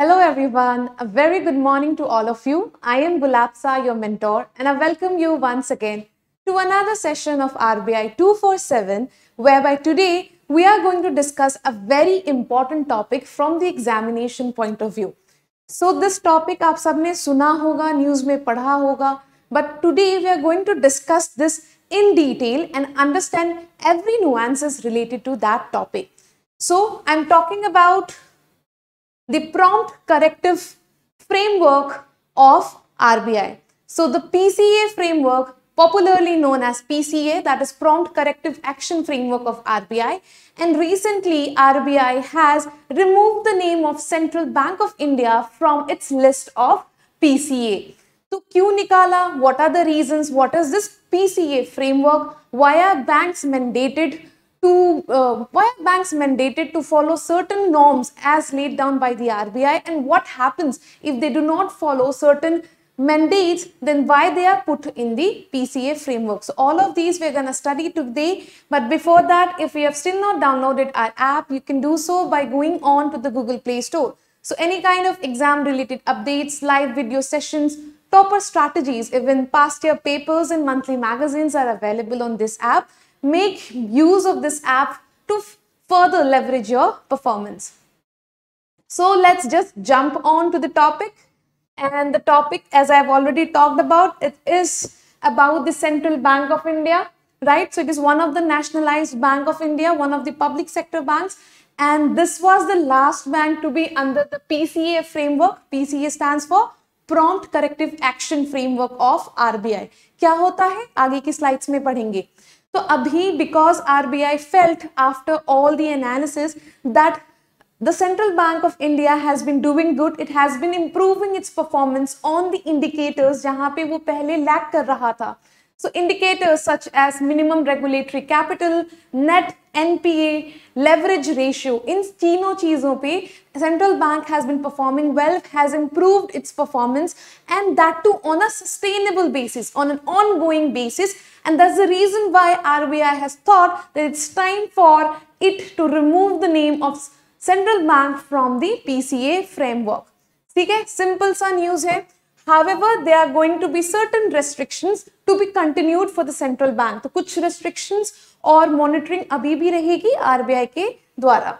Hello everyone, a very good morning to all of you. I am Gulapsa, your mentor, and I welcome you once again to another session of RBI 247, whereby today we are going to discuss a very important topic from the examination point of view. So this topic आप सब ने सुना news में पढ़ा but today we are going to discuss this in detail and understand every nuances related to that topic. So I'm talking about the prompt corrective framework of RBI. So the PCA framework, popularly known as PCA, that is Prompt Corrective Action Framework of RBI. And recently, RBI has removed the name of Central Bank of India from its list of PCA. So क्यों निकाला? What are the reasons? What is this PCA framework? Why are banks mandated to uh, why are banks mandated to follow certain norms as laid down by the RBI and what happens if they do not follow certain mandates then why they are put in the PCA framework. So all of these we're going to study today but before that if you have still not downloaded our app you can do so by going on to the Google Play Store. So any kind of exam related updates, live video sessions, topper strategies, even past year papers and monthly magazines are available on this app make use of this app to further leverage your performance. So let's just jump on to the topic. And the topic, as I've already talked about, it is about the Central Bank of India, right? So it is one of the nationalized Bank of India, one of the public sector banks. And this was the last bank to be under the PCA framework. PCA stands for Prompt Corrective Action Framework of RBI. क्या होता है आगे की slides में पढ़ेंगे तो अभी because RBI felt after all the analysis that the central bank of India has been doing good it has been improving its performance on the indicators जहां पे वो पहले लैक कर रहा था So indicators such as minimum regulatory capital, net NPA, leverage ratio, in तीनों चीज़ों central bank has been performing well, has improved its performance and that too on a sustainable basis, on an ongoing basis and that's the reason why RBI has thought that it's time for it to remove the name of central bank from the PCA framework. Okay, simple simple news news However, there are going to be certain restrictions to be continued for the central bank. So, कुछ restrictions or monitoring अभी भी रहेगी RBI के द्वारा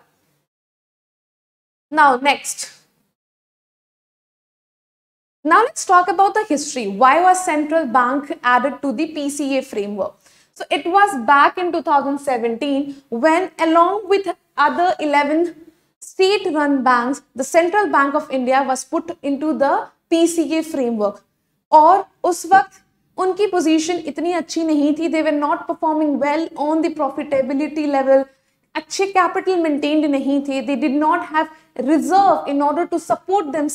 now next now let's talk about the history why was central bank added to the pca framework so it was back in 2017 when along with other 11 state run banks the central bank of india was put into the pca framework Or उस वक्त उनकी position इतनी अच्छी नहीं थी they were not performing well on the profitability level अच्छे capital maintained नहीं थे they did not have reserve in order to support them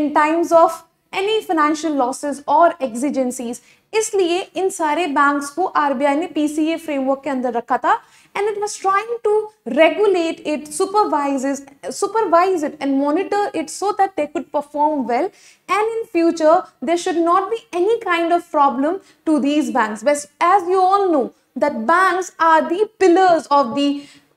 in times of any financial losses और एग्जीजेंसीज इसलिए इन सारे बैंक्स को आरबीआई ने पीसीए फ्रेमवर्क के अंदर रखा था and it was trying to regulate it supervise supervise it and monitor it so that they could perform well and in future there should not be any kind of problem to these bank as you all know that banks are dealers of the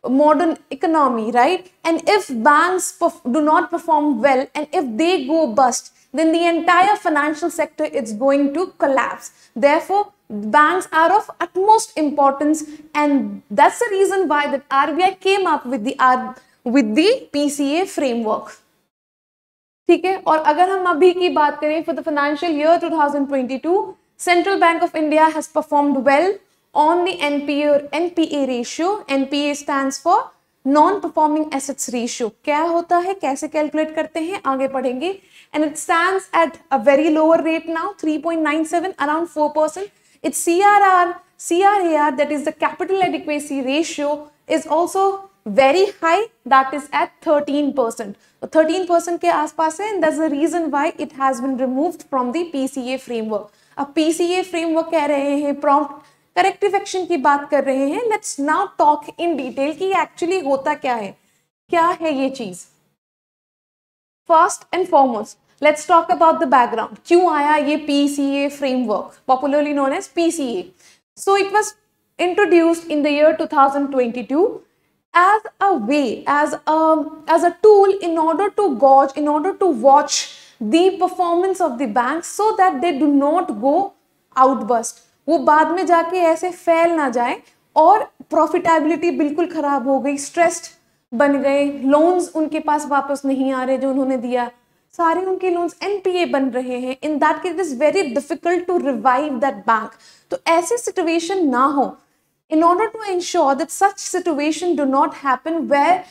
modern economy, right? And if banks do not perform well and if they go bust, then the entire financial sector is going to collapse. Therefore, banks are of utmost importance and that's the reason why the RBI came up with the, R with the PCA framework. ठीक है और अगर हम अभी की बात करें for the financial year 2022 central bank of India has performed well on the NPA or NPA ratio. NPA stands for non performing assets ratio. क्या होता है कैसे कैलकुलेट करते हैं आगे पढ़ेंगे and it stand at a very lower rate now 3.97 around 4 percent it's C R R C R A R that is the capital adequacy ratio is also very high that is at thirteen percent thirteen percent के आसपास है and reason why it has been remove from the P C A framework अब P C A framework कह रहे हैं prompt corrective action की बात कर रहे हैं let's now talk in detail कि एक्चुअली होता क्या है क्या है ये चीज first and foremost let's talk about the background क्यों आया ये PCA framework popularly known as PCA so it was introduced in the two thousand twenty two as a way as as a tool in order to gauge in order to watch the of the bank so that they do not go outburst वो बाद में जाके ऐसे फैल ना जाए और profitability बिल्कुल खराब हो गई स्ट्रेस्ड बन गए लोन्स उनके पास वापस नहीं आ रहे जो उन्होंने दिया सारे उनके लोन्स एनपीए बन रहे हैं in that case is very difficult to revive that bank तो ऐसी सिचुएशन ना हो in order to ensure that such situation do not happen where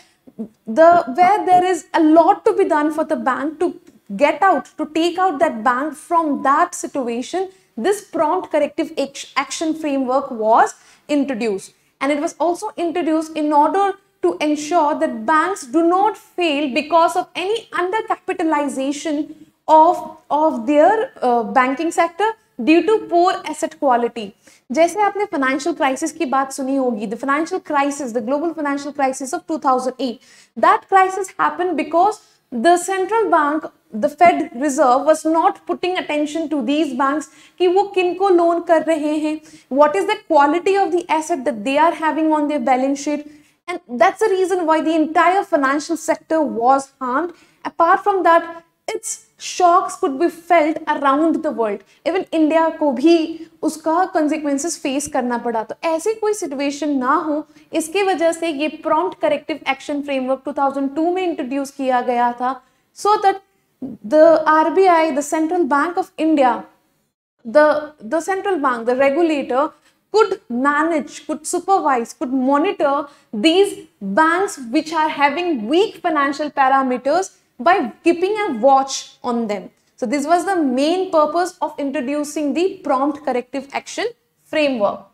the where there is a lot to be done for the bank to get out to take out that bank from that situation This prompt corrective action framework was introduced and it was also introduced in order to ensure that banks do not fail because of any undercapitalization of, of their uh, banking sector due to poor asset quality. जैसे आपने financial crisis की बात सुनी होगी the financial crisis, the global financial crisis of 2008 That crisis happened because the central bank the Fed Reserve was not putting attention to these banks कि वो किनको loan कर रहे हैं what is the quality of the asset that they are having on their balance sheet and that's the reason why the entire financial sector was harmed apart from that it's shocks could be felt around the world even India को भी उसका consequences face करना पड़ा तो ऐसी कोई situation ना हो इसकी वजह से ये प्रॉम्प्ट करेक्टिव एक्शन फ्रेमवर्क 2002 में इंट्रोड्यूस किया गया था so that the RBI the central bank of India the the central bank the regulator could manage could supervise could monitor these banks which are having weak financial parameters by keeping a watch on them. So this was the main purpose of introducing the prompt corrective action framework.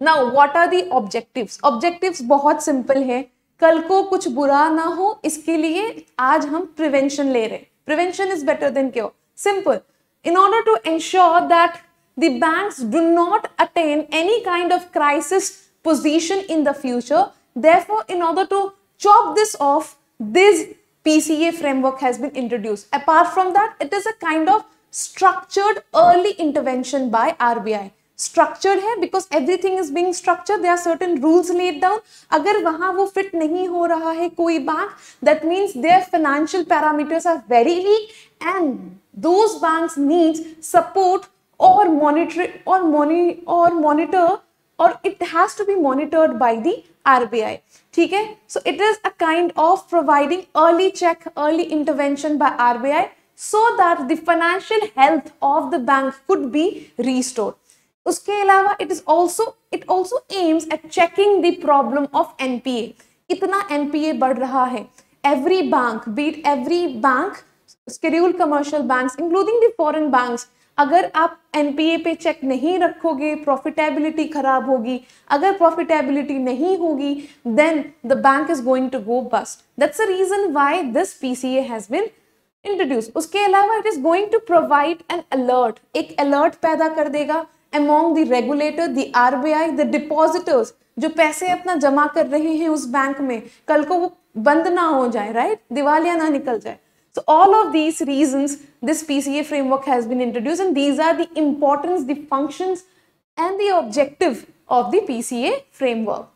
Now, what are the objectives? Objectives, बहुत simple. है कल को कुछ बुरा ना हो इसके लिए आज हम prevention ले रहे prevention is better than cure. Simple. In order to ensure that the banks do not attain any kind of crisis position in the future therefore in order to chop this off, this PCA framework has been introduced. Apart from that, it is a kind of structured early intervention by RBI. Structured hai because everything is being structured. There are certain rules laid down. Agar wahan wo fit that means their financial parameters are very weak and those banks need support or monitor or, moni or monitor और it has to be monitored by the RBI ठीक है so it is a kind of providing early check early intervention by RBI so that the financial health of the bank could be restored उसके अलावा it is also it also aims at checking the problem of NPA कितना NPA बढ़ रहा है every bank beat every bank scheduled commercial banks, including the foreign banks अगर आप NPA पे check नहीं रखोगे प्रॉफिटेबिलिटी खराब होगी अगर प्रॉफिटेबिलिटी नहीं होगी then the bank is going to go bust that's a reason why this PCA has been introduce उसके अलावा it is going to provide an alert एक अलर्ट पैदा कर देगा the regulator regulator, the RBI, the depositors जो पैसे अपना जमा कर रहे हैं उस बैंक में कल को वो बंद ना हो जाए राइट दिवालिया ना निकल जाए So all of these reasons, this PCA framework has been introduced and these are the importance, the functions and the objective of the PCA framework.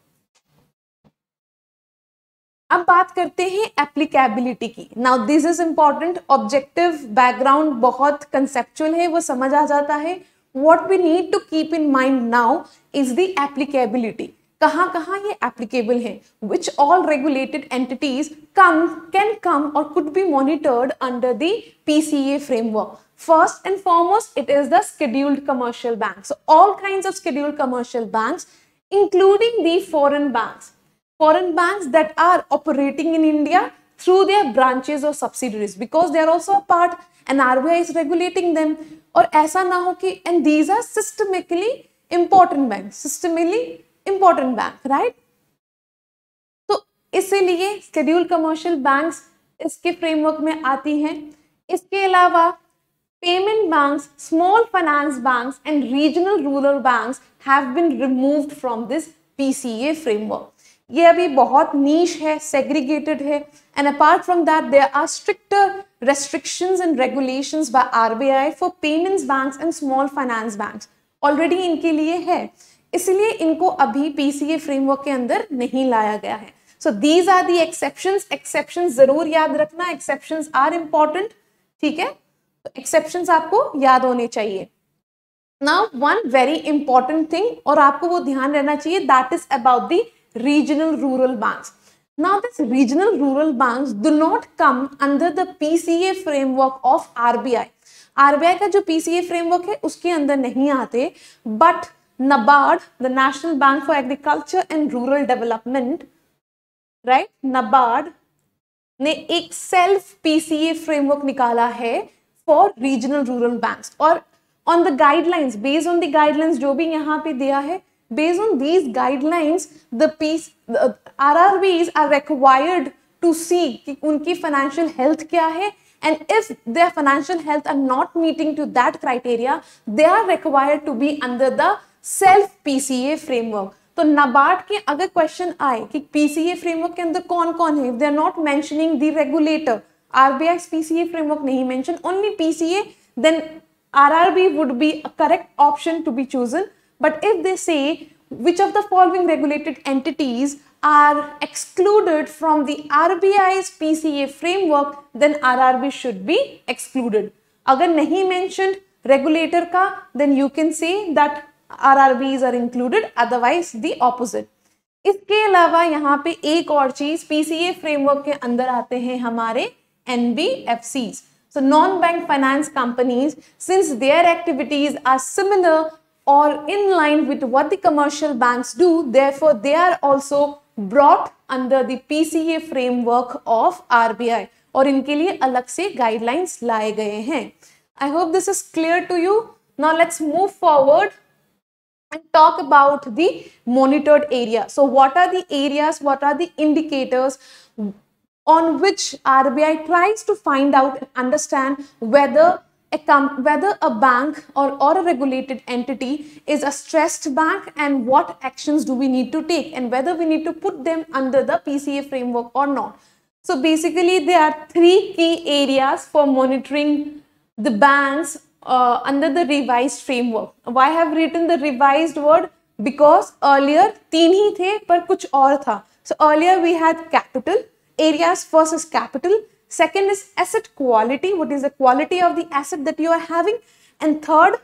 अब बात करते हैं एप्लीकेबिलिटी की now this is important objective background बहुत conceptual है वो समझ आ जाता है what we need to keep in mind now is the applicability कहाँ कहाँ ये एप्लीकेबल है which all regulated entities come can come और could be monitored under the PCA framework first and foremost it is the scheduled commercial bank all kind of scheduled commercial bank including the foreign bank foreign bank that are operating in India through their branches और subsidiaries because they are also part and R B I is regulating them और ऐसा ना हो कि and these are systemically important bank systemically important bank right तो इसीलिए schedule commercial banks इसके framework में आती हैं इसके अलावा payment banks small finance banks and regional rural banks have been removed from this PCA framework ये अभी बहुत नीच है सेग्रीगेटेड है and apart from that there are strict restriction and regulations by RBI for payment bank and small finance bank already इनके लिए है इसलिए इनको अभी पीसीए फ्रेमवर्क के अंदर नहीं लाया गया है so these are the exception exception जरूर याद रखना एक्सेप्शन आर इंपॉर्टेंट ठीक है एक्सेप्शन तो so, आपको याद होने चाहिए now one very important thing और आपको वो ध्यान रहना चाहिए that is about the regional rural bank Now, this regional rural banks do not come under the PCA framework of RBI. RBI का जो PCA framework है उसके अंदर नहीं आते but NABARD, the National Bank for Agriculture and Rural Development, right? NABARD ने एक self PCA framework निकाला है फॉर रीजनल रूरल बैंक्स और on the guidelines based on the guidelines जो भी यहाँ पे दिया है based on these guidelines the piece the rrbs are required to see कि उनकी financial health क्या है and if their financial health are not meeting to that criteria they are required to be under the self PCA framework तो नबार्ड के अगर question आए कि PCA framework के अंदर कौन कौन है they are not mentioning the regulator RBI PCA framework नहीं mention only PCA then RRB would be a correct option to be chosen but if they say which of the following regulated entities are excluded from the RBI PCA framework then RRB should be excluded अगर नहीं mentioned regulator का then you can say that RRBs are included otherwise the opposite इसके अलावा यहाँ पे एक और चीज पीसीए फ्रेमवर्क के अंदर आते हैं हमारे N B F Cs So non-bank finance companies, since their activities are similar or in line with what the commercial banks do, therefore they are also brought under the PCA framework of RBI और इनके लिए अलग से guidelines लाए गए हैं I hope this is clear to you now let's move forward and talk about the monitored area. So what are the areas, what are the indicators on which RBI tries to find out and understand whether a, whether a bank or, or a regulated entity is a stressed bank and what actions do we need to take and whether we need to put them under the PCA framework or not. So basically there are three key areas for monitoring the banks uh, under the revised framework. Why I have written the revised word? Because earlier तीन ही थे पर कुछ और था. So earlier we had capital, areas first is capital, second is asset quality, what is the quality of the asset that you are having and third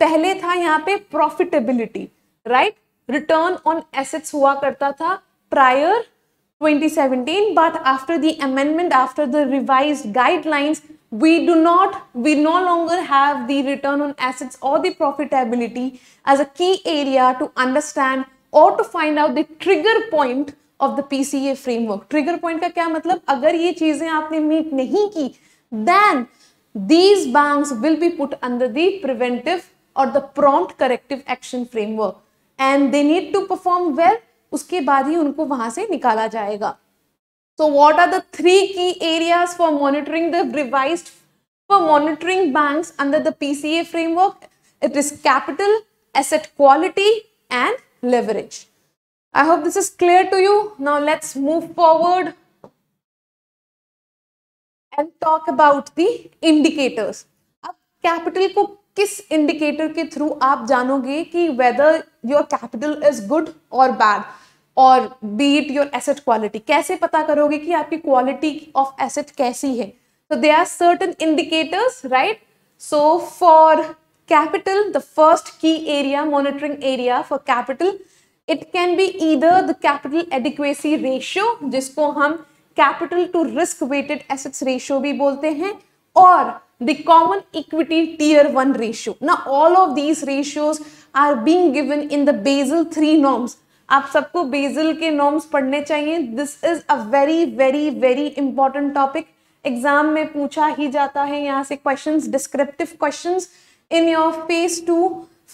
पहले था यहाँ पे profitability, right? Return on assets हुआ करता था prior 2017 but after the amendment, after the revised guidelines we do not we no longer have the return on assets or the profitability as a key area to understand और to find out the trigger point of the PCA framework trigger point का क्या मतलब अगर ये चीजें आपने meet नहीं की then these banks will be put under the preventive और the prompt corrective action framework and they need to perform well उसके बाद ही उनको वहां से निकाला जाएगा So what are the three key areas for monitoring the revised for monitoring banks under the PCA framework? It is capital, asset quality and leverage. I hope this is clear to you. Now let's move forward and talk about the indicators. capital को किस indicator के through आप जानोगे कि whether your capital is good or bad. और beat your asset quality कैसे पता करोगे कि आपकी क्वालिटी ऑफ एसेट कैसी है तो they are certain indicators right so for capital the first key area monitoring area for capital it can be either the capital adequacy ratio जिसको हम capital to risk weighted assets ratio भी बोलते हैं और the common equity tier one ratio ना all of these ratios are being given in the Basel three norms आप सबको Basel के नॉर्म्स पढ़ने चाहिए this is a very very very important topic exam में पूछा ही जाता है यहाँ से question descriptive question in your page two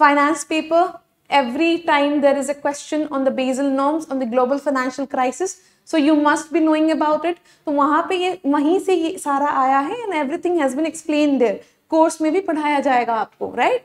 finance paper every time there is a question on the Basel norms on the global financial crisis so you must be knowing about it तो वहां पे ये वहीं से ये सारा आया है and everything has been explain there course में भी पढ़ाया जाएगा आपको right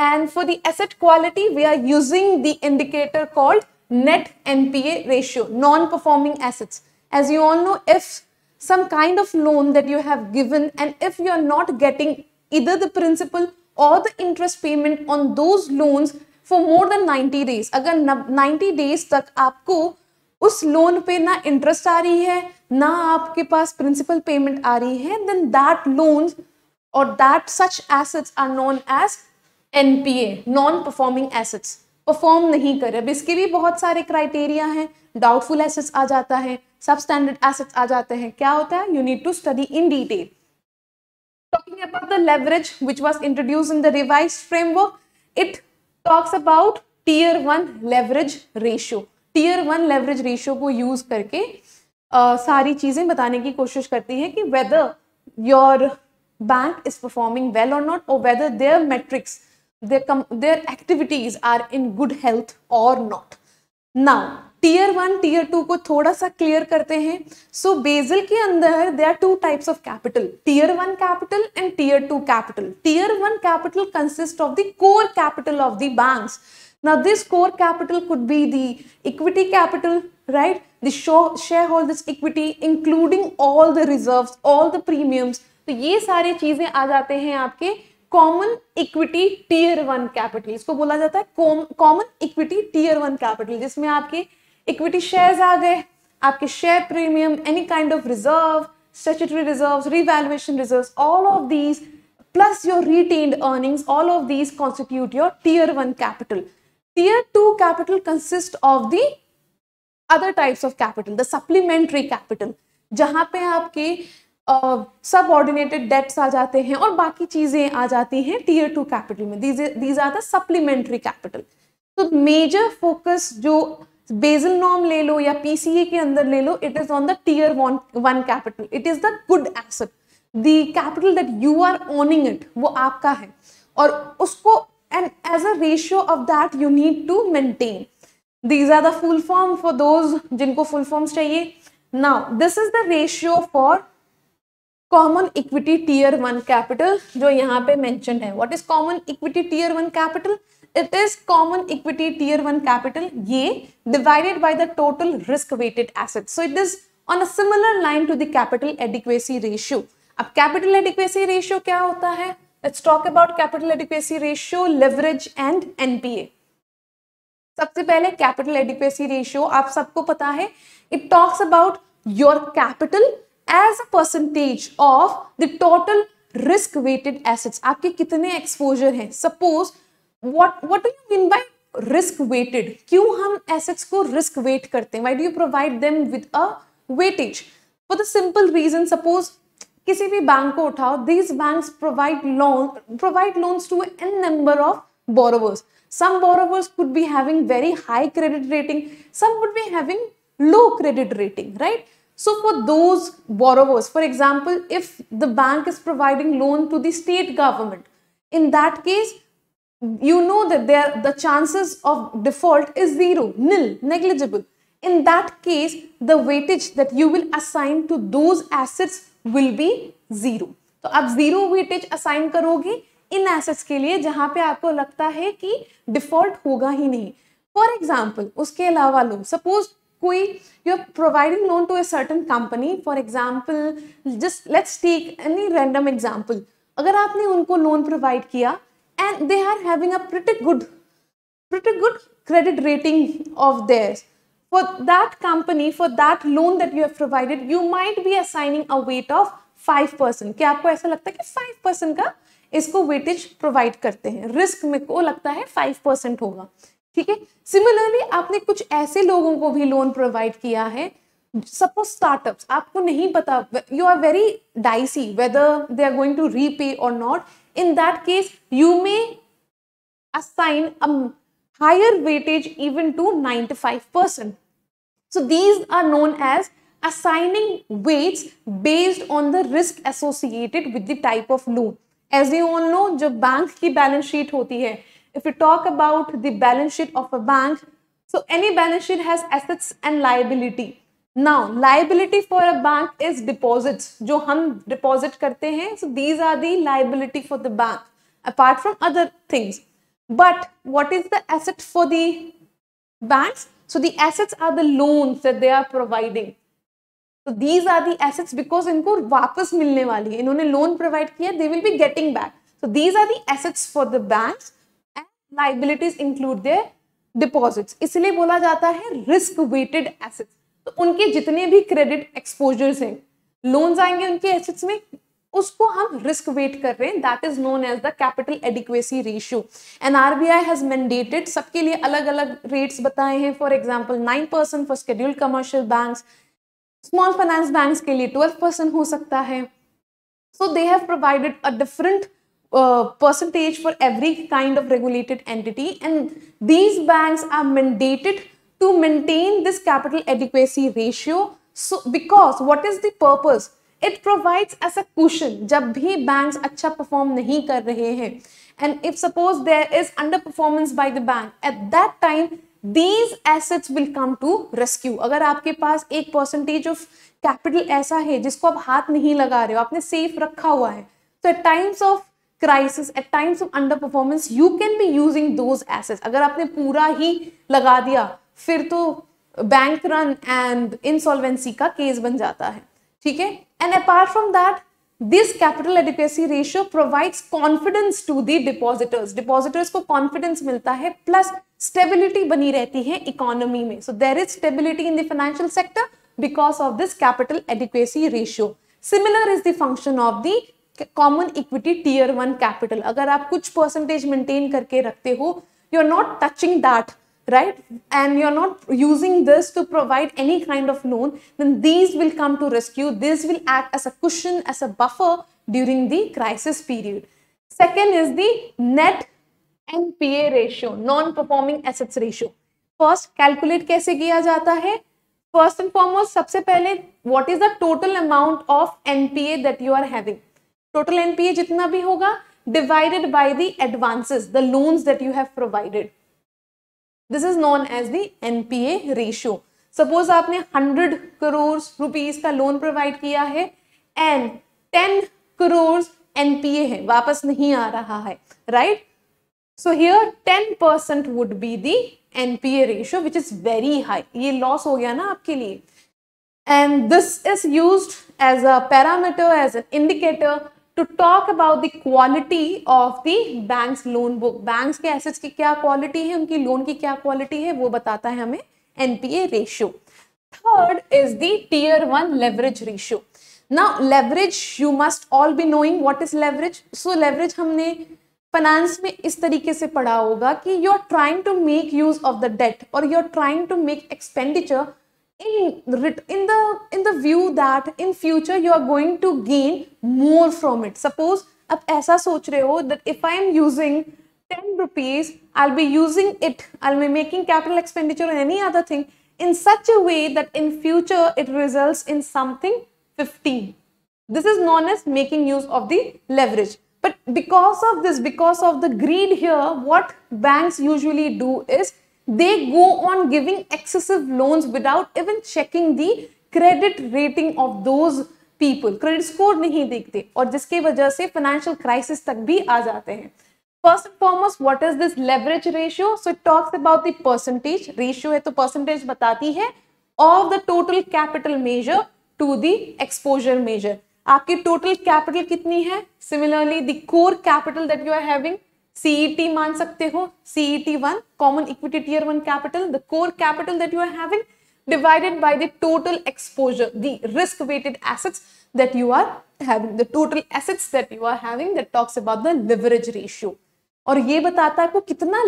and for the asset quality we are using the indicator called net NPA ratio, non-performing assets. As you all know, if some kind of loan that you have given and if you are not getting either the principal or the interest payment on those loans for more than 90 days, If 90 days तक आपको उस loan पे ना interest आ रही है ना आपके पास principal payment आ रही है then that loans or that such assets are known as NPA, non-performing assets. Perform नहीं कर रहे अब इसके भी बहुत सारे क्राइटेरिया हैं डाउटफुल एसेट्स आ जाता है सब स्टैंडर्ड एसेट्स आ जाते हैं क्या होता है you need to study in detail talking about the leverage which was introduce in the revise framework it talks about tier one leverage ratio tier one leverage ratio को use करके uh, सारी चीजें बताने की कोशिश करती है कि whether your bank is performing well और नॉट और whether their metrics their, their activities are in good health or not. Now, tier one tier two को थोड़ा सा क्लियर करते हैं सो so, बेजल के अंदर they are two types of capital tier one capital and tier two capital tier one capital consist of the core capital of the banks now this core capital could be the equity capital right the shareholders equity including all the reserves all the premiums तो ये सारी चीजें आ जाते हैं आपके common equity tier one capital इसको बोला जाता है common equity tier one capital जिसमें आपके इक्विटी शेयर्स आ गए आपके share premium any kind of reserve statutory reserve revaluation reserve all of these plus your retained earnings all of these constitute your tier one capital tier two capital consist of the other types of capital the supplementary capital जहां पे आपके सब ऑर्डिनेटेड dates आ जाते हैं और बाकी चीज़ें आ जाती हैं टीयर टू कैपिटल में these are the supplementary capital तो मेजर फोकस जो बेजल नॉर्म ले लो या पीसीए के अंदर ले लो it is on the tier one one capital it is the good asset the capital that you are owning it वो आपका है और उसको and as a ratio of that you need to maintain these are the full form for those जिनको full forms चाहिए now this is the ratio for common equity tier one capital जो यहाँ पे मैंशन है what is common equity tier one capital it is common equity tier one capital ये divided by the total risk weighted asset so it is on a similar line to the capital adequacy ratio अब capital adequacy ratio क्या होता है let's talk about capital adequacy ratio leverage and NPA सबसे पहले capital adequacy ratio आप सबको पता है it talks about your capital as a percentage of the total risk weighted assets आपके कितने exposure हैं suppose what what do you mean by risk weighted क्यों हम assets को risk weight करते हैं why do you provide them with a weightage for the simple reason suppose किसी भी बैंक को उठाओ these banks provide loan provide loans to n number of borrowers some borrowers could be having very high credit rating some would be having low credit rating right So for those borrowers, for example, if the bank is providing loan to the state government, in that case, you know that there the chances of default is zero, nil, negligible. In that case, the weightage that you will assign to those assets will be zero. तो ab zero weightage assign करोगे in assets ke liye jahan pe aapko lagta hai ki default hoga hi nahi for example uske alawa lo suppose कोई you are providing loan to a certain company for example just let's take any random example अगर आपने उनको loan provide किया and they are having a pretty good pretty good credit rating of theirs for that company for that loan that you have provided you might be assigning a weight of five percent क्या आपको ऐसा लगता है कि five percent का इसको weightage provide करते हैं रिस्क में को लगता है फाइव परसेंट होगा ठीक है सिमिलरली आपने कुछ ऐसे लोगों को भी लोन प्रोवाइड किया है सपोज स्टार्टअप आपको नहीं पता you are very dicey whether they are going to repay और not in that case you may assign a higher weightage even to ninety five percent so these are known as assigning weights based on the risk associated with the type of loan as you all know जो bank की balance sheet होती है If we talk about the balance sheet of a bank, so any balance sheet has assets and liability. Now, liability for a bank is deposits. जो हम deposit करते so these are the liability for the bank. Apart from other things, but what is the asset for the banks? So the assets are the loans that they are providing. So these are the assets because इनको वापस मिलने वाली है इन्होंने loan provide किया they will be getting back. So these are the assets for the banks. Liabilities include the deposits इसलिए बोला जाता है रिस्क वेटेड एसेट्स तो उनके जितने भी क्रेडिट एक्सपोजर्स हैं लोन्स आएंगे उनके एसेट्स में उसको हम रिस्क वेट कर रहे हैं that is known as the capital adequacy ratio and R B I has mandated सबके लिए अलग अलग रेट्स बताए हैं for example nine percent for scheduled commercial bank small finance bank के लिए ट्वेल्व परसेंट हो सकता है so they have provided a different percentage for every kind of regulated entity and these banks are mandated to maintain this capital adequacy ratio so because what is the purpose it provides as a cushion जब भी banks अच्छा perform नहीं कर रहे हैं and if suppose there is underperformance by the bank at that time these assets will come to rescue अगर आपके पास एक percentage of capital ऐसा है जिसको आप हाथ नहीं लगा रहे हो आपने safe रखा हुआ है so at times of crisis at times of under performance you can be using those assets अगर आपने पूरा ही लगा दिया फिर तो बैंक रन एंड इंसॉल्वेंसी का केस बन जाता है ठीक है and apart from that this capital adequacy ratio provides confidence to the depositors depositors को कॉन्फिडेंस मिलता है प्लस स्टेबिलिटी बनी रहती है इकोनॉमी में so there is stability in the financial sector because of this capital adequacy ratio similar is the function of the common equity tier one capital अगर आप कुछ परसेंटेज मेंटेन करके रखते हो you are not touching that right and you are not using this to provide any kind of loan then these will come to rescue this will act as a question as a buffer during the crisis period second is the net N ratio non performing assets ratio first calculate कैसे किया जाता है first and foremost सबसे पहले what is the total amount of NPA that you are having total NPA जितना भी होगा divided by the advances the loans that you have provided this is known as the NPA ratio suppose आपने hundred crore rupees का loan provide किया है and ten crore NPA है वापस नहीं आ रहा है right so here ten percent would be the NPA ratio which is very high ये लॉस हो गया ना आपके लिए and this is use as a parameter as an indicator to talk about the quality of the banks loan book banks के assets की क्या quality है उनकी लोन की क्या क्वालिटी है वो बताता है हमें NPA ratio third is the one leverage ratio now leverage you must all be knowing what is leverage so leverage हमने फाइनेंस में इस तरीके से पढ़ा होगा कि you are trying to make use of the debt और you are trying to make expenditure in, in the in the view that in future you are going to gain more from it suppose आप ऐसा that if I am using 10 rupees, I will be using it, I will be making capital expenditure expenditure any other thing in such a way that in future it results in something 15. This is known as making use of the leverage. But because of this, because of the greed here, what banks usually do is they go on giving excessive loans without even checking the credit rating of those people credit score नहीं देखते और जिसके वजह से financial crisis तक भी आ जाते हैं First and foremost, what is this leverage ratio? So it talks about the percentage. Ratio है तो percentage बताती है of the total capital measure to the exposure measure. आपकी total capital कितनी है? Similarly, the core capital that you are having CET मान सकते हो CET one common equity tier one capital the core capital that you are having divided by the total exposure, the risk weighted assets that you are having, the total assets that you are having that talks about the leverage ratio. और ये बताता है आपको कितना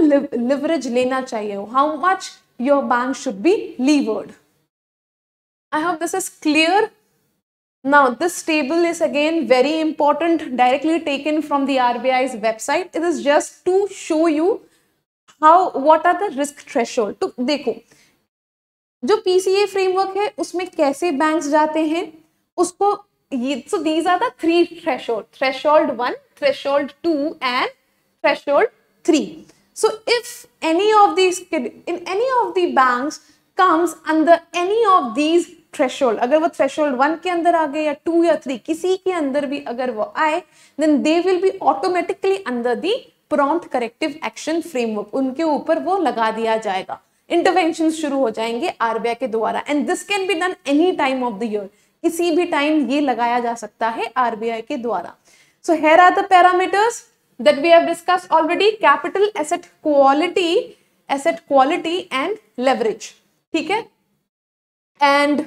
leverage लेना चाहिए how much your bank should be levered I hope this is clear Now this table is again very important directly taken from the RBI's website. It is just to show you how what are the risk threshold. To, देखो जो PCA framework है उसमें कैसे banks जाते हैं उसको so these are the three threshold threshold one threshold two and threshold three. So if any of these in any of the banks comes under any of these threshold अगर वो threshold one के अंदर आ गए या to या three किसी के अंदर भी अगर वो आए then they will be automatically अंदर the prompt corrective action framework उनके ऊपर वो लगा दिया जाएगा इंटरवेंशन शुरू हो जाएंगे आरबीआई के द्वारा and this can be done any time of the year किसी भी टाइम ये लगाया जा सकता है आरबीआई के द्वारा so here are the parameters that we have discuss already capital asset quality asset quality and leverage ठीक है and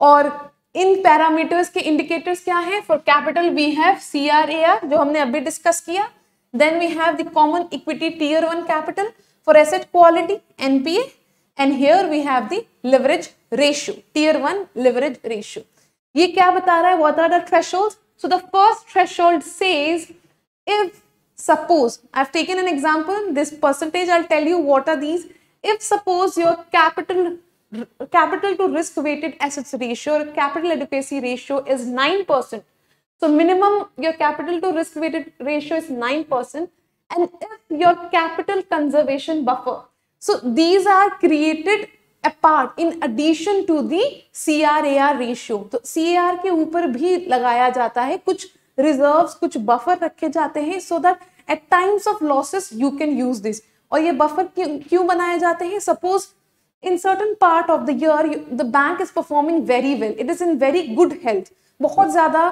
और इन पैरामीटर्स के इंडिकेटर्स क्या हैं for capital we have C R A आर जो हमने अभी डिस्कस किया then we have the common equity tier one capital for asset quality NPA and here we have the leverage ratio tier one leverage ratio ये क्या बता रहा है what are the threshold so the first threshold says if suppose I have taken an an this percentage I will tell you what are these if suppose your capital capital to risk weighted assets ratio or capital adequacy ratio is 9%. So minimum your capital to risk weighted ratio is 9% and if your capital conservation buffer. So these are created apart in addition to the CRAR ratio. तो CAR के ऊपर भी लगाया जाता है कुछ reserves कुछ buffer रखे जाते हैं so that at times of losses you can use this और ये बफर क्यों क्यों बनाए जाते हैं suppose in certain part of the year the bank is performing very well it is in very good health बहुत ज़्यादा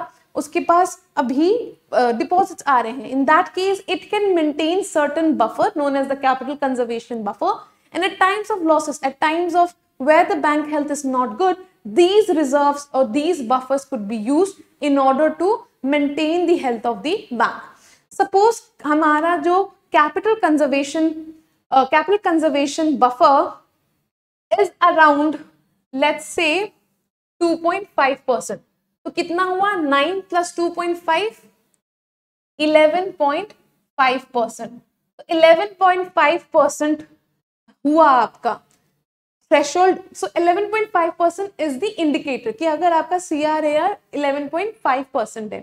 उसके पास अभी डिपॉजिट्स uh, आ रहे हैं in that case it can maintain certain buffer known as the capital conservation buffer and at times of losses at times of where the bank health is not good, these reserves or these buffers could be used in order to maintain the health of the bank. Suppose हमारा जो capital conservation capital conservation buffer is around let's say 2.5 percent तो कितना हुआ 9 plus 2.5 11.5 percent तो 11.5 percent हुआ आपका threshold so eleven point five percent is the indicator कि अगर आपका C R A R eleven point five percent है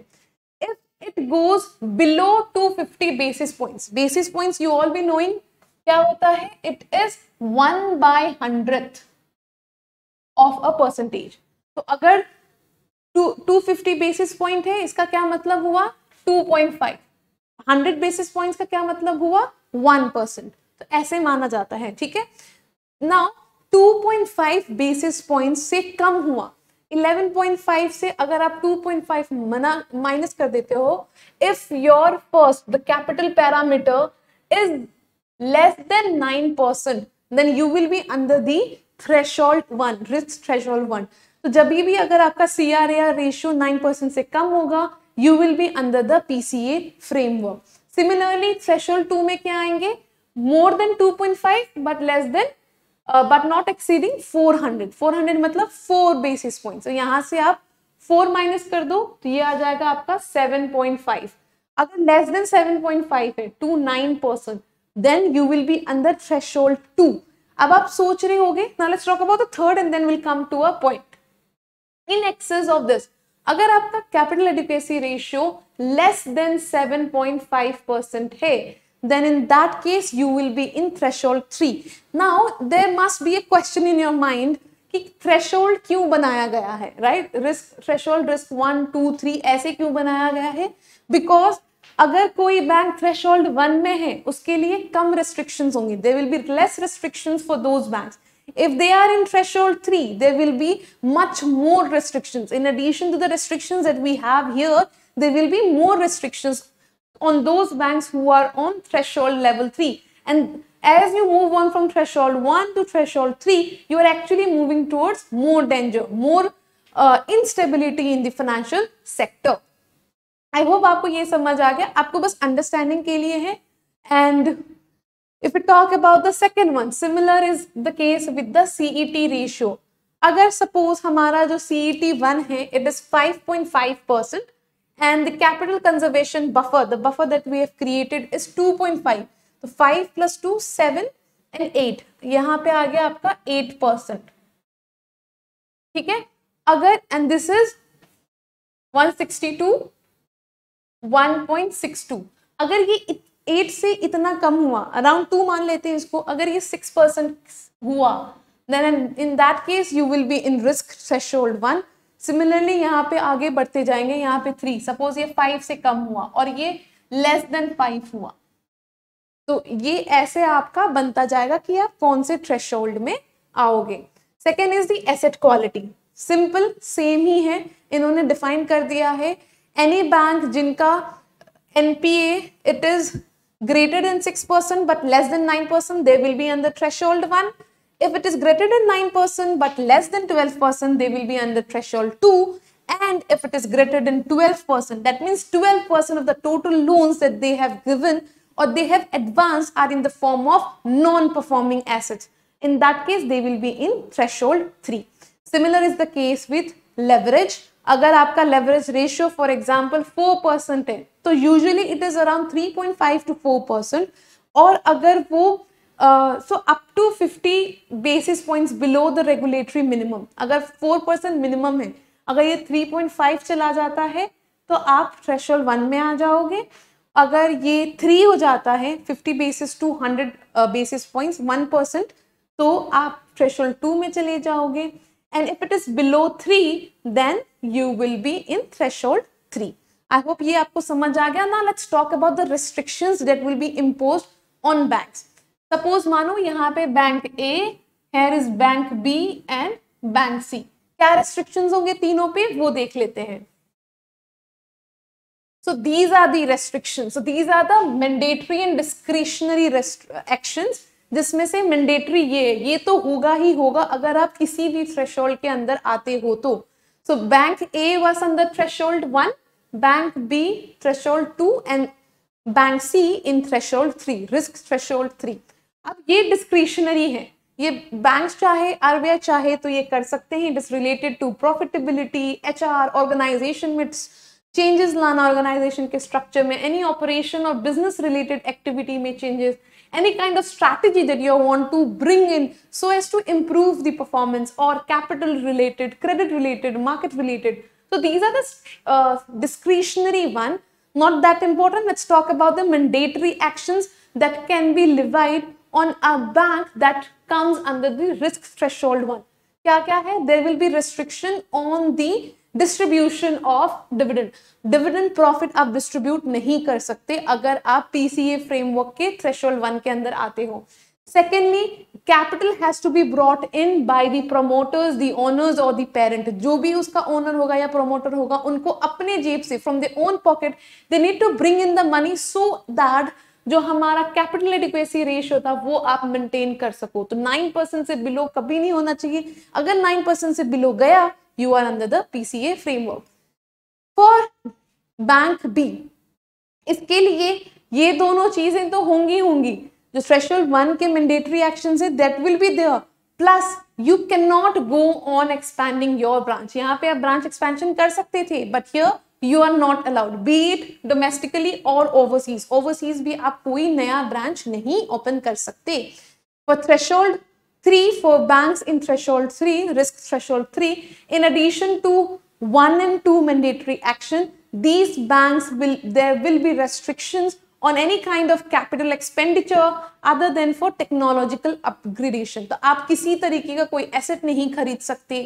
if it goes below two fifty basis points basis points you all be knowing क्या होता है it is one by hundred of a percentage तो अगर two two fifty basis point है इसका क्या मतलब हुआ two point five hundred basis point का क्या मतलब हुआ वन परसेंट तो ऐसे माना जाता है ठीक है नाउ 2.5 बेसिस पॉइंट से कम हुआ 11.5 से अगर आप 2.5 मना माइनस कर देते हो if your first the capital parameter is less than 9%, then you will be under the threshold 1 risk threshold 1 तो जब भी अगर आपका C are R ratio nine percent से कम होगा you will be under the PCA framework similarly threshold two में क्या आएंगे more than five but less than but not exceeding 400 hundred मतलब फोर बेसिस पॉइंट यहाँ से आप फोर माइनस कर दो तो ये आ जाएगा आपका 7.5 अगर लेस देन 7.5 है to nine percent then you will be under threshold 2. अब आप सोच रहे होगे now let's talk about the third and then we'll come to a point. In excess of this, अगर आपका capital adequacy ratio less than 7.5 percent है then in that case you will be in threshold 3. Now there must be a question in your mind कि threshold क्यों बनाया गया है right? Risk threshold risk 1, 2, 3 ऐसे क्यों बनाया गया है Because अगर कोई बैंक थ्रेश होल्ड वन में है उसके लिए कम रिस्ट्रिक्शन होंगी they will be less restriction for those bank If they are in threshold 3, there will be much more restrictions. In addition to the restrictions that we have here, there will be more restrictions on those banks who are on threshold level 3. And as you move on from threshold 1 to threshold 3, you are actually moving towards more danger, more uh, instability in the financial sector. I hope आपको ये समझ आ गया आपको बस understanding के लिए है and if you talk about the second one similar is the case with the T ratio अगर सपोज हमारा जो टी वन e है it is five percent capital conservation buffer the buffer that we have created is two point five तो five plus two seven and eight यहाँ पे आ गया आपका eight percent ठीक है अगर and this is one sixty two 1.62 अगर ये एट से इतना कम हुआ अराउंड टू मान लेते हैं इसको अगर ये सिक्स परसेंट हुआ then in that case you will be in risk threshold one similarly यहाँ पे आगे बढ़ते जाएंगे यहाँ पे थ्री सपोज ये फाइव से कम हुआ और ये लेस देन फाइव हुआ तो ये ऐसे आपका बनता जाएगा कि आप कौन से थ्रेश में आओगे second is the asset quality simple same ही है इन्होंने डिफाइन कर दिया है any bank jinka NPA it is greater than 6% but less than 9% they will be under threshold 1 if it is greater than 9% but less than 12% they will be under threshold 2 and if it is greater than 12% that means 12% of the total loans that they have given or they have advanced are in the form of non-performing assets in that case they will be in threshold 3 similar is the case with leverage अगर आपका leverage ratio for example four percent है तो usually it is around three point five to four percent और अगर वो so up to fifty basis points below the regulatory minimum अगर four percent minimum है अगर ये थ्री पॉइंट फाइव चला जाता है तो आप थ्रेशल वन में आ जाओगे अगर ये थ्री हो जाता है fifty basis to hundred basis points one percent तो आप थ्रेशल टू में चले जाओगे and if it is below three then you will be in threshold three I hope ये आपको समझ आ गया ना let's talk about the restriction that will be impose on bank suppose मानो यहाँ पे bank A here is bank B and bank C क्या रेस्ट्रिक्शन होंगे तीनों पे वो देख लेते हैं so these are the restrictions so these are the mandatory and discretionary actions जिसमें से मैंडेटरी ये ये तो होगा ही होगा अगर आप किसी भी थ्रेशोल्ड के अंदर आते हो तो So bank A was on the threshold 1, bank B threshold 2 and bank C in threshold three risk threshold three अब ये डिस्क्रिशनरी है ये बैंक चाहे आरबीआई चाहे तो ये कर सकते हैं it is related to profitability H R organisation में चेंजेस लाना ऑर्गेनाइजेशन के स्ट्रक्चर में एनी ऑपरेशन और बिजनेस रिलेटेड एक्टिविटी में changes any kind of strategy that you want to bring in so as to improve the performance or capital related, credit related, market related. So these are the uh, discretionary one, not that important. Let's talk about the mandatory actions that can be levied on a bank that comes under the risk threshold one. Kya kya hai? There will be restriction on the distribution of dividend dividend profit आप distribute नहीं कर सकते अगर आप PCA framework के threshold one के अंदर आते हो secondly capital has to be brought in by the promoters the owners और द पेरेंट जो भी उसका ओनर होगा या प्रोमोटर होगा उनको अपने जेब से from the own pocket they need to bring in the money so that जो हमारा कैपिटल एडिक्वेसी रेशियो था वो आप मेंटेन कर सको तो नाइन परसेंट से बिलो कभी नहीं होना चाहिए अगर नाइन परसेंट से बिलो गया you are under the PCA framework. For bank B इसके लिए ये दोनों चीजें तो होंगी होंगी जो threshold वन के mandatory एक्शन है that will be there. Plus you cannot go on expanding your your branch यहाँ पे आप ब्रांच एक्सपेंशन कर सकते थे but here you are not allowed Be it domestically or overseas overseas भी आप कोई नया ब्रांच नहीं ओपन कर सकते For threshold 3 for banks in threshold 3, risk threshold 3. In addition to 1 and 2 mandatory action, these banks will, there will be restrictions on any kind of capital expenditure other than for technological upgradation. So, you किसी तरीके का कोई asset नहीं खरीद सकते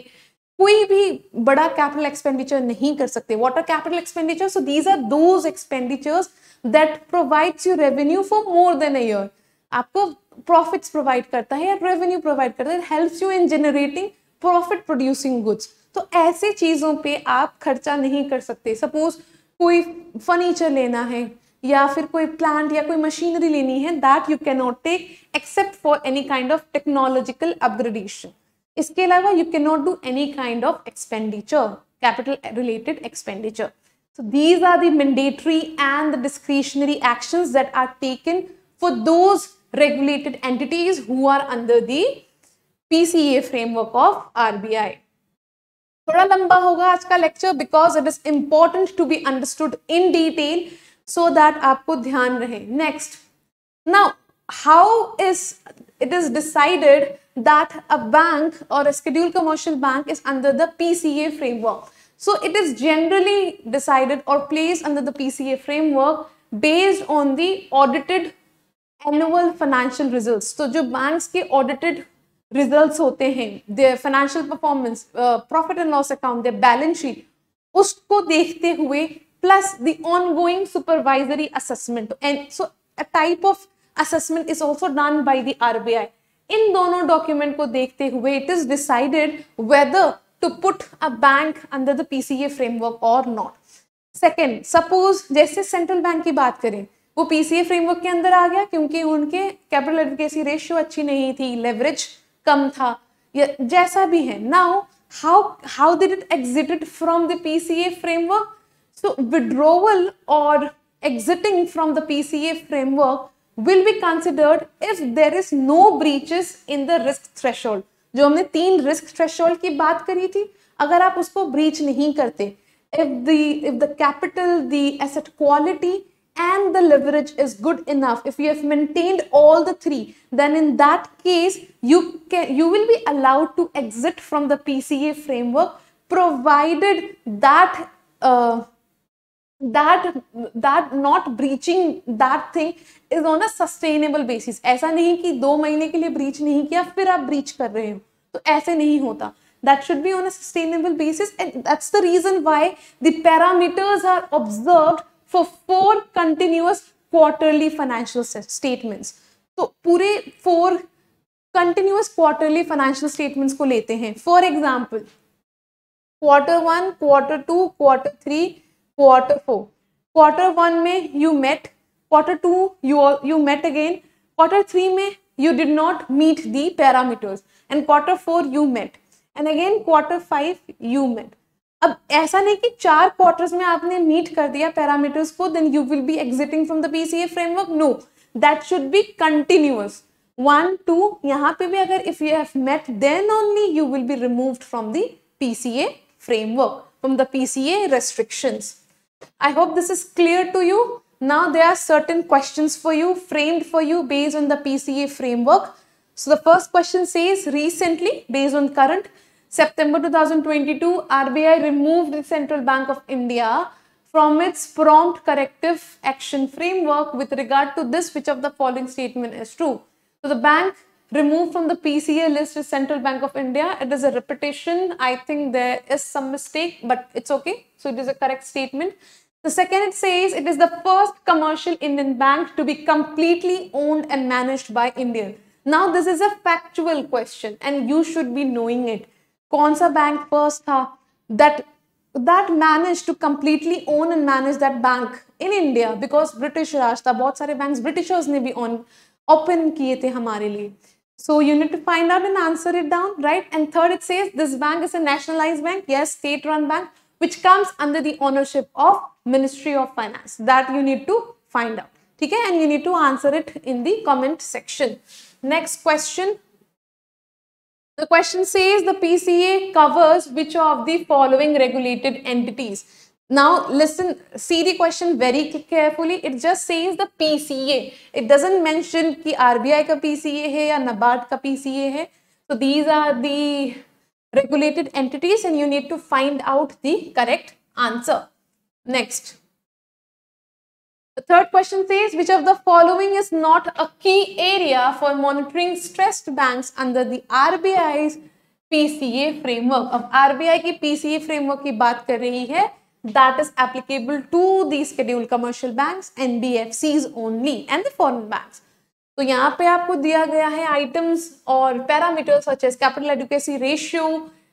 कोई भी बड़ा कैपिटल एक्सपेंडिचर नहीं कर सकते water capital expenditure so these are those expenditures that provides you revenue for more than a आपको प्रॉफिट्स प्रोवाइड करता है या रेवेन्यू प्रोवाइड करता है helps you in generating profit producing goods तो ऐसे चीज़ों पे आप खर्चा नहीं कर सकते सपोज कोई फर्नीचर लेना है या फिर कोई प्लांट या कोई मशीनरी लेनी है that you can not take except for any kind of technological upgradation इसके अलावा you can not do any kind of expenditure capital related expenditure so these are the mandatory and the discretionary actions that are taken for regulated entities who are under the PCA framework of RBI थोड़ा लंबा होगा आज का lecture because it is important to be understood in detail so that आपको ध्यान रहे next now how is it is decided that a bank or scheduled commercial bank is under the PCA framework so it is generally decided or placed under the pca framework based on the audited annual financial results तो जो banks के audited results होते हैं their financial performance profit and loss account their balance sheet उसको देखते हुए plus the ongoing supervisory assessment and so a type of assessment is also done by the RBI इन दोनों डॉक्यूमेंट को देखते हुए it is decided whether to put a bank under the PCA framework or not second suppose जैसे central bank की बात करें वो पीसीए फ्रेमवर्क के अंदर आ गया क्योंकि उनके कैपिटल एडिकेसी रेशियो अच्छी नहीं थी लेवरेज कम था या जैसा भी है now how how did it exited from the PCA framework so withdrawal और exiting from the PCA framework will be considered if there is no breaches in the risk threshold जो हमने तीन रिस्क थ्रेश की बात करी थी अगर आप उसको ब्रीच नहीं करते if the capital the asset quality and the leverage is good enough if you have maintained all the three then in that case you can you will be allowed to exit from the pca framework provided that uh, that that not breaching that thing is on a sustainable basis ऐसा नहीं कि दो महीने के लिए breach नहीं किया फिर आप breach कर रहे हो तो ऐसे नहीं होता that should be on a sustainable basis and that's the reason why the parameters are observed for four continuous quarterly financial statements तो पूरे four continuous quarterly financial statements को लेते हैं for example quarter one quarter two quarter three quarter four quarter one में you met quarter two you you met again quarter three में you did not meet the parameters and quarter four you met and again quarter five you met अब ऐसा नहीं कि चार quarters में आपने meet कर दिया पैरामीटर्स को then you will be exiting from the PCA framework no that should be continuous one two यहां पे भी अगर if you have met then only you will be remove from the PCA framework from the PCA restriction I hope this is clear to you now there are certain question for you framed for you based on the PCA framework so the first question says recently based on current September 2022, RBI removed the Central Bank of India from its prompt corrective action framework with regard to this which of the following statement is true. So the bank removed from the PCA list is Central Bank of India. It is a repetition. I think there is some mistake, but it's okay. So it is a correct statement. The second it says it is the first commercial Indian bank to be completely owned and managed by Indian. Now this is a factual question and you should be knowing it. कौन bank first पर्स था that that manage to completely own and manage that bank in India because British Raj था बहुत सारे bank Britishers ने भी ऑन open So you need to find out and answer it down, right? And third, it says this bank is a nationalized bank, yes, state-run bank, which comes under the ownership of Ministry of Finance. That you need to find out. Okay, and you need to answer it in the comment section. Next question. The question says the PCA covers which of the following regulated entities? Now listen, see the question very carefully. It just says the PCA. It doesn't mention the RBI का PCA है or NABARD PCA है. So these are the regulated entities and you need to find out the correct answer. Next. The third question says, which of the following is not a key area for monitoring stressed banks under the RBI's PCA framework? of RBI ki PCA framework ki baat kar rahi hai that is applicable to the scheduled commercial banks, NBFCs only and the foreign banks. तो यहाँ पे आपको दिया गया है items और parameters such as capital adequacy ratio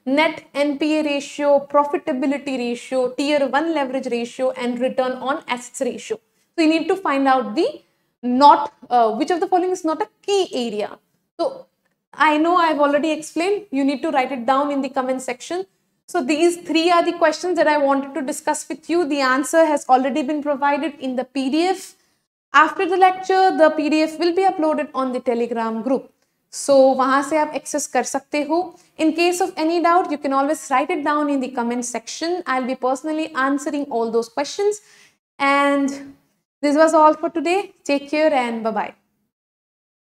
net NPA ratio, profitability ratio, tier 1 leverage ratio and return on assets ratio. So you need to find out the not, uh, which of the following is not a key area. So I know I've already explained, you need to write it down in the comment section. So these three are the questions that I wanted to discuss with you. The answer has already been provided in the PDF. After the lecture, the PDF will be uploaded on the Telegram group. so, वहां से आप access कर सकते हो In case of any doubt, you can always write it down in the comment section. I'll be personally answering all those questions and this was all for today. Take care and bye-bye.